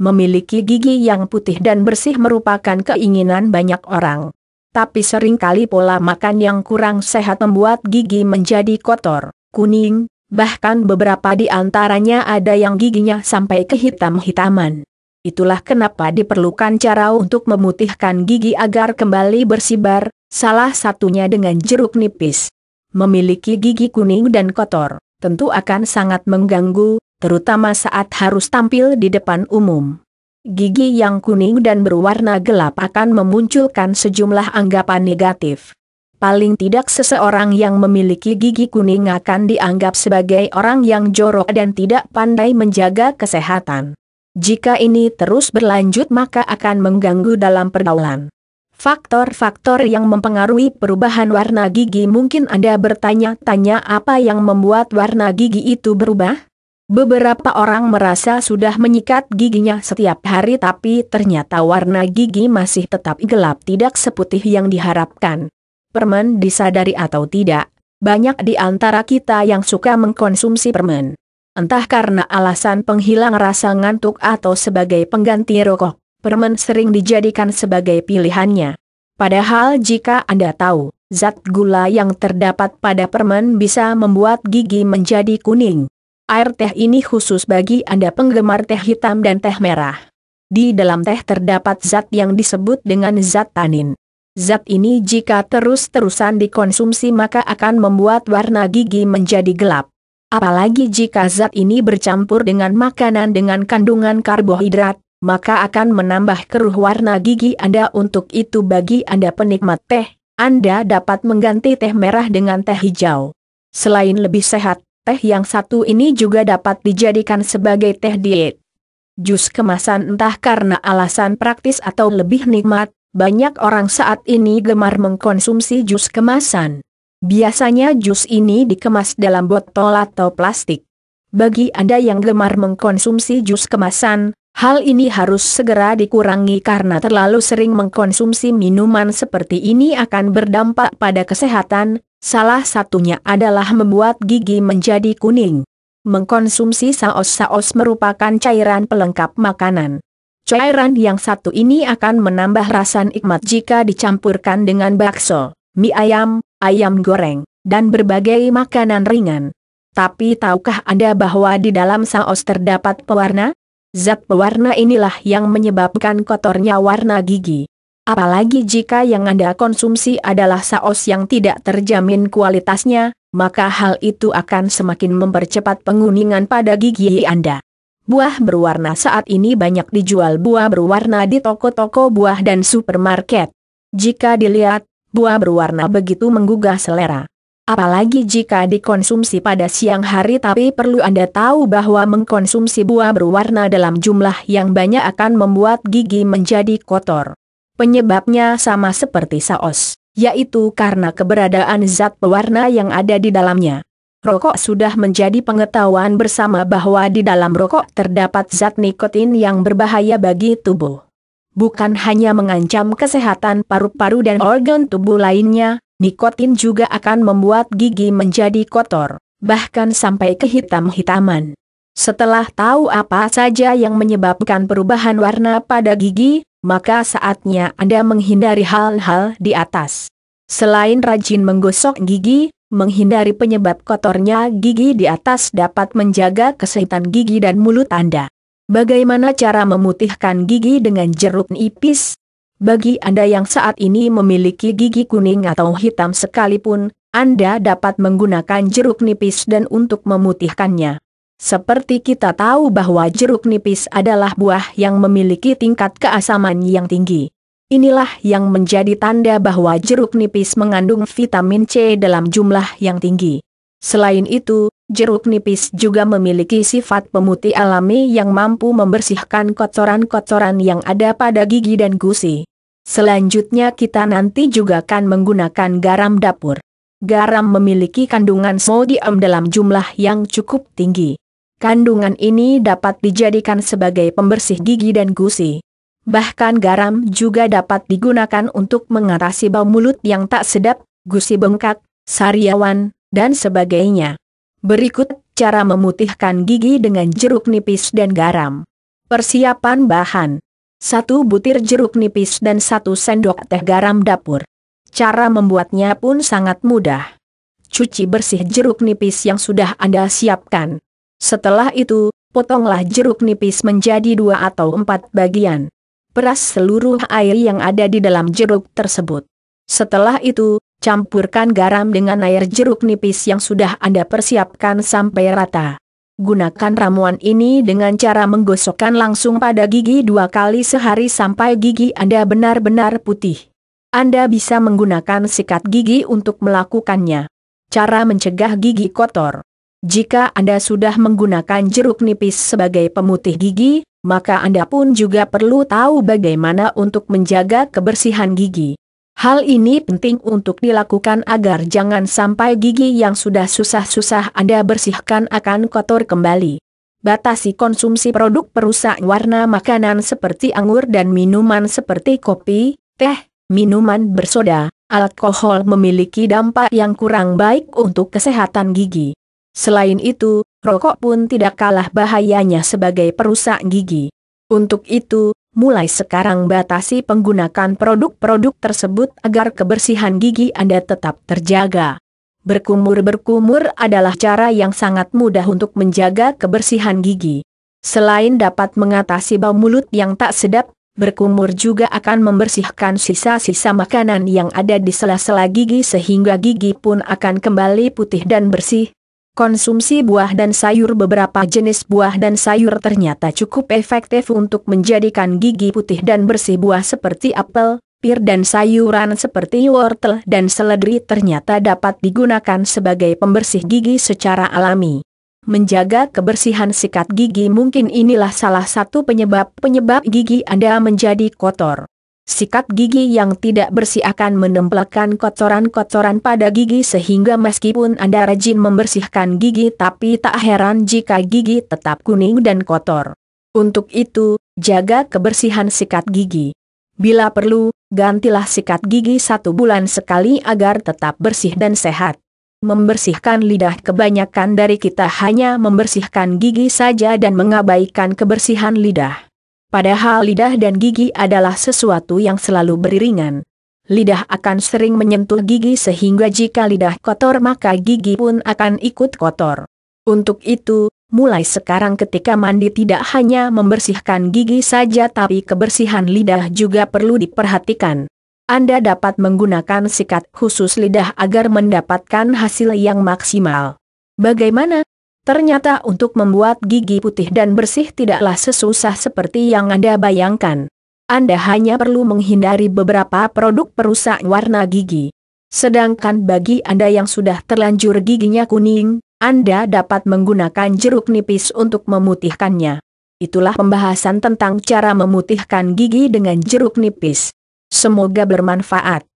Memiliki gigi yang putih dan bersih merupakan keinginan banyak orang. Tapi seringkali pola makan yang kurang sehat membuat gigi menjadi kotor, kuning, bahkan beberapa di antaranya ada yang giginya sampai kehitam-hitaman. Itulah kenapa diperlukan cara untuk memutihkan gigi agar kembali bersibar, salah satunya dengan jeruk nipis. Memiliki gigi kuning dan kotor, tentu akan sangat mengganggu, terutama saat harus tampil di depan umum. Gigi yang kuning dan berwarna gelap akan memunculkan sejumlah anggapan negatif. Paling tidak seseorang yang memiliki gigi kuning akan dianggap sebagai orang yang jorok dan tidak pandai menjaga kesehatan. Jika ini terus berlanjut maka akan mengganggu dalam pergaulan. Faktor-faktor yang mempengaruhi perubahan warna gigi mungkin Anda bertanya-tanya apa yang membuat warna gigi itu berubah? Beberapa orang merasa sudah menyikat giginya setiap hari tapi ternyata warna gigi masih tetap gelap tidak seputih yang diharapkan. Permen disadari atau tidak, banyak di antara kita yang suka mengkonsumsi permen. Entah karena alasan penghilang rasa ngantuk atau sebagai pengganti rokok, permen sering dijadikan sebagai pilihannya. Padahal jika Anda tahu, zat gula yang terdapat pada permen bisa membuat gigi menjadi kuning. Air teh ini khusus bagi Anda penggemar teh hitam dan teh merah. Di dalam teh terdapat zat yang disebut dengan zat tanin. Zat ini jika terus-terusan dikonsumsi maka akan membuat warna gigi menjadi gelap. Apalagi jika zat ini bercampur dengan makanan dengan kandungan karbohidrat, maka akan menambah keruh warna gigi Anda untuk itu bagi Anda penikmat teh, Anda dapat mengganti teh merah dengan teh hijau. Selain lebih sehat, teh yang satu ini juga dapat dijadikan sebagai teh diet. Jus kemasan entah karena alasan praktis atau lebih nikmat, banyak orang saat ini gemar mengkonsumsi jus kemasan. Biasanya jus ini dikemas dalam botol atau plastik. Bagi Anda yang gemar mengkonsumsi jus kemasan, Hal ini harus segera dikurangi karena terlalu sering mengkonsumsi minuman seperti ini akan berdampak pada kesehatan, salah satunya adalah membuat gigi menjadi kuning. Mengkonsumsi saus-saus merupakan cairan pelengkap makanan. Cairan yang satu ini akan menambah rasa nikmat jika dicampurkan dengan bakso, mie ayam, ayam goreng, dan berbagai makanan ringan. Tapi tahukah Anda bahwa di dalam saus terdapat pewarna? Zat pewarna inilah yang menyebabkan kotornya warna gigi. Apalagi jika yang Anda konsumsi adalah saus yang tidak terjamin kualitasnya, maka hal itu akan semakin mempercepat penguningan pada gigi Anda. Buah berwarna saat ini banyak dijual buah berwarna di toko-toko buah dan supermarket. Jika dilihat, buah berwarna begitu menggugah selera. Apalagi jika dikonsumsi pada siang hari tapi perlu Anda tahu bahwa mengkonsumsi buah berwarna dalam jumlah yang banyak akan membuat gigi menjadi kotor. Penyebabnya sama seperti saus, yaitu karena keberadaan zat pewarna yang ada di dalamnya. Rokok sudah menjadi pengetahuan bersama bahwa di dalam rokok terdapat zat nikotin yang berbahaya bagi tubuh. Bukan hanya mengancam kesehatan paru-paru dan organ tubuh lainnya, nikotin juga akan membuat gigi menjadi kotor, bahkan sampai kehitam-hitaman. Setelah tahu apa saja yang menyebabkan perubahan warna pada gigi, maka saatnya Anda menghindari hal-hal di atas. Selain rajin menggosok gigi, menghindari penyebab kotornya gigi di atas dapat menjaga kesehatan gigi dan mulut Anda. Bagaimana cara memutihkan gigi dengan jeruk nipis? Bagi Anda yang saat ini memiliki gigi kuning atau hitam sekalipun, Anda dapat menggunakan jeruk nipis dan untuk memutihkannya. Seperti kita tahu bahwa jeruk nipis adalah buah yang memiliki tingkat keasaman yang tinggi. Inilah yang menjadi tanda bahwa jeruk nipis mengandung vitamin C dalam jumlah yang tinggi. Selain itu, jeruk nipis juga memiliki sifat pemutih alami yang mampu membersihkan kotoran-kotoran yang ada pada gigi dan gusi. Selanjutnya kita nanti juga akan menggunakan garam dapur. Garam memiliki kandungan sodium dalam jumlah yang cukup tinggi. Kandungan ini dapat dijadikan sebagai pembersih gigi dan gusi. Bahkan garam juga dapat digunakan untuk mengatasi bau mulut yang tak sedap, gusi bengkak, sariawan, dan sebagainya. Berikut cara memutihkan gigi dengan jeruk nipis dan garam. Persiapan bahan satu butir jeruk nipis dan satu sendok teh garam dapur. Cara membuatnya pun sangat mudah. Cuci bersih jeruk nipis yang sudah Anda siapkan. Setelah itu, potonglah jeruk nipis menjadi dua atau empat bagian. Peras seluruh air yang ada di dalam jeruk tersebut. Setelah itu, campurkan garam dengan air jeruk nipis yang sudah Anda persiapkan sampai rata. Gunakan ramuan ini dengan cara menggosokkan langsung pada gigi dua kali sehari sampai gigi Anda benar-benar putih. Anda bisa menggunakan sikat gigi untuk melakukannya. Cara mencegah gigi kotor. Jika Anda sudah menggunakan jeruk nipis sebagai pemutih gigi, maka Anda pun juga perlu tahu bagaimana untuk menjaga kebersihan gigi. Hal ini penting untuk dilakukan agar jangan sampai gigi yang sudah susah-susah Anda bersihkan akan kotor kembali. Batasi konsumsi produk perusak warna makanan seperti anggur dan minuman seperti kopi, teh, minuman bersoda. Alkohol memiliki dampak yang kurang baik untuk kesehatan gigi. Selain itu, rokok pun tidak kalah bahayanya sebagai perusak gigi. Untuk itu, mulai sekarang batasi penggunaan produk-produk tersebut agar kebersihan gigi Anda tetap terjaga. Berkumur-berkumur adalah cara yang sangat mudah untuk menjaga kebersihan gigi. Selain dapat mengatasi bau mulut yang tak sedap, berkumur juga akan membersihkan sisa-sisa makanan yang ada di sela-sela gigi sehingga gigi pun akan kembali putih dan bersih, Konsumsi buah dan sayur beberapa jenis buah dan sayur ternyata cukup efektif untuk menjadikan gigi putih dan bersih buah seperti apel, pir dan sayuran seperti wortel dan seledri ternyata dapat digunakan sebagai pembersih gigi secara alami. Menjaga kebersihan sikat gigi mungkin inilah salah satu penyebab-penyebab gigi Anda menjadi kotor. Sikat gigi yang tidak bersih akan menempelkan kotoran-kotoran pada gigi sehingga meskipun Anda rajin membersihkan gigi tapi tak heran jika gigi tetap kuning dan kotor. Untuk itu, jaga kebersihan sikat gigi. Bila perlu, gantilah sikat gigi satu bulan sekali agar tetap bersih dan sehat. Membersihkan lidah kebanyakan dari kita hanya membersihkan gigi saja dan mengabaikan kebersihan lidah. Padahal lidah dan gigi adalah sesuatu yang selalu beriringan. Lidah akan sering menyentuh gigi sehingga jika lidah kotor maka gigi pun akan ikut kotor. Untuk itu, mulai sekarang ketika mandi tidak hanya membersihkan gigi saja tapi kebersihan lidah juga perlu diperhatikan. Anda dapat menggunakan sikat khusus lidah agar mendapatkan hasil yang maksimal. Bagaimana? Ternyata untuk membuat gigi putih dan bersih tidaklah sesusah seperti yang Anda bayangkan. Anda hanya perlu menghindari beberapa produk perusak warna gigi. Sedangkan bagi Anda yang sudah terlanjur giginya kuning, Anda dapat menggunakan jeruk nipis untuk memutihkannya. Itulah pembahasan tentang cara memutihkan gigi dengan jeruk nipis. Semoga bermanfaat.